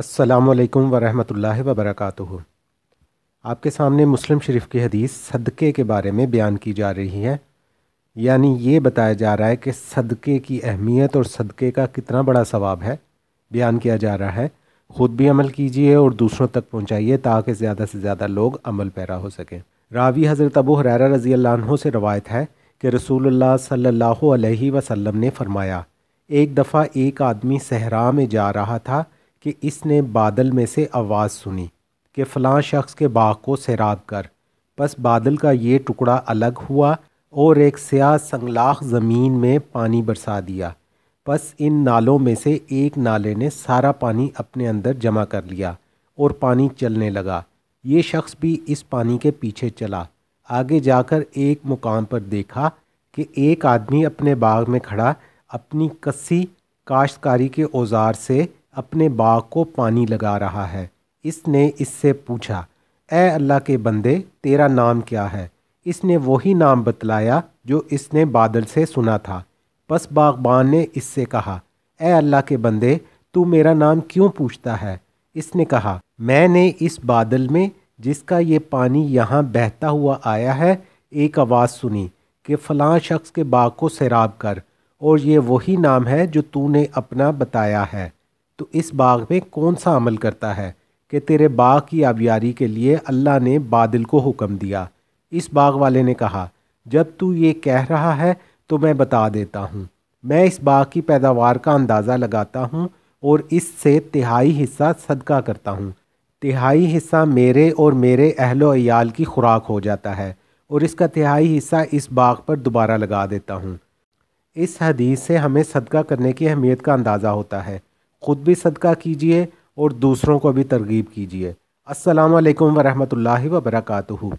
अस्सलाम वरहमतुल्लाहि वबरकातुहु आपके सामने मुस्लिम शरीफ की हदीस सदक़े के बारे में बयान की जा रही है यानी ये बताया जा रहा है कि सदक़े की अहमियत और सदक़े का कितना बड़ा सवाब है बयान किया जा रहा है ख़ुद भी अमल कीजिए और दूसरों तक पहुँचाइए ताकि ज़्यादा से ज़्यादा लोग अमल पैरा हो सकें रावी हज़रत अबू हरारा रज़ी अल्लाह से रवायत है कि रसूलुल्लाह सल्लल्लाहु अलैहि वसल्लम ने फ़रमाया एक दफ़ा एक आदमी सहरा में जा रहा था कि इसने बादल में से आवाज़ सुनी कि फ़लाँ शख्स के बाग को सैराब कर बस बादल का ये टुकड़ा अलग हुआ और एक स्याह संगलाख ज़मीन में पानी बरसा दिया बस इन नालों में से एक नाले ने सारा पानी अपने अंदर जमा कर लिया और पानी चलने लगा ये शख्स भी इस पानी के पीछे चला आगे जाकर एक मुकाम पर देखा कि एक आदमी अपने बाग में खड़ा अपनी कस्सी काश्तकारी के औजार से अपने बाग को पानी लगा रहा है इसने इससे पूछा ए अल्लाह के बंदे तेरा नाम क्या है इसने वही नाम बतलाया जो इसने बादल से सुना था बस बागबान ने इससे कहा ए अल्लाह के बंदे तू मेरा नाम क्यों पूछता है इसने कहा मैंने इस बादल में जिसका ये पानी यहाँ बहता हुआ आया है एक आवाज़ सुनी कि फ़लाँ शख्स के बाग को सैराब कर और ये वही नाम है जो तूने अपना बताया है तो इस बाग में कौन सा अमल करता है कि तेरे बाग की आबियारी के लिए अल्लाह ने बादल को हुक्म दिया इस बाग वाले ने कहा जब तू ये कह रहा है तो मैं बता देता हूँ मैं इस बाग की पैदावार का अंदाज़ा लगाता हूँ और इससे तिहाई हिस्सा सदका करता हूँ तिहाई हिस्सा मेरे और मेरे अहल की खुराक हो जाता है और इसका तिहाई हिस्सा इस बाग पर दोबारा लगा देता हूँ इस हदीस से हमें सदका करने की अहमियत का अंदाज़ा होता है ख़ुद भी सदका कीजिए और दूसरों को भी तरगीब कीजिए असलकम वरहमल वर्का